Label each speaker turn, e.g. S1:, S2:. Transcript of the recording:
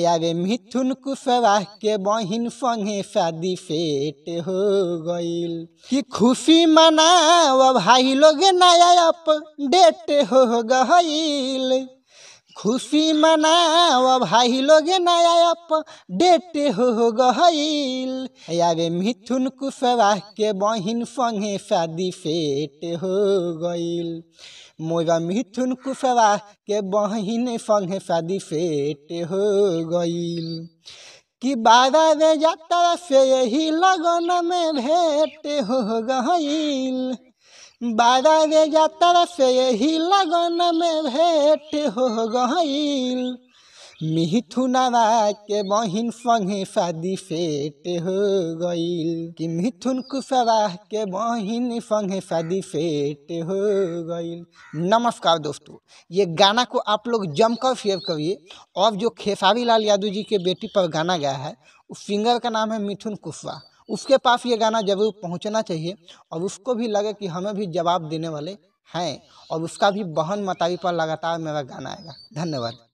S1: यारे मिथुन कुशवाह के बहिन संगे शादी फेट हो गईल कि खुशी मना भाई लोग नया डेट हो गईल खुशी मना भाई लोग नया डेट हो गईल अरे मिथुन कुशवा के बहिन संगे शादी फेट हो गईल मोरा मिथुन कुशवा के बहिन संगे शादी फेट हो गईल कि बारह रे जाता से यही लगन में भेंट हो गईल बारह रेजा तरफ से यही लगन में भेंट हो गईल मिथुनवा के बहिन संगे शादी फेट हो गईल कि मिथुन कुशवाह के बहिन संगे शादी फेट हो गईल नमस्कार दोस्तों ये गाना को आप लोग जमकर शेयर करिए और जो खेसारी लाल यादव जी के बेटी पर गाना गया है उस सिंगर का नाम है मिथुन कुशवा उसके पास ये गाना जरूर पहुंचना चाहिए और उसको भी लगे कि हमें भी जवाब देने वाले हैं और उसका भी बहन मताई पर लगातार मेरा गाना आएगा धन्यवाद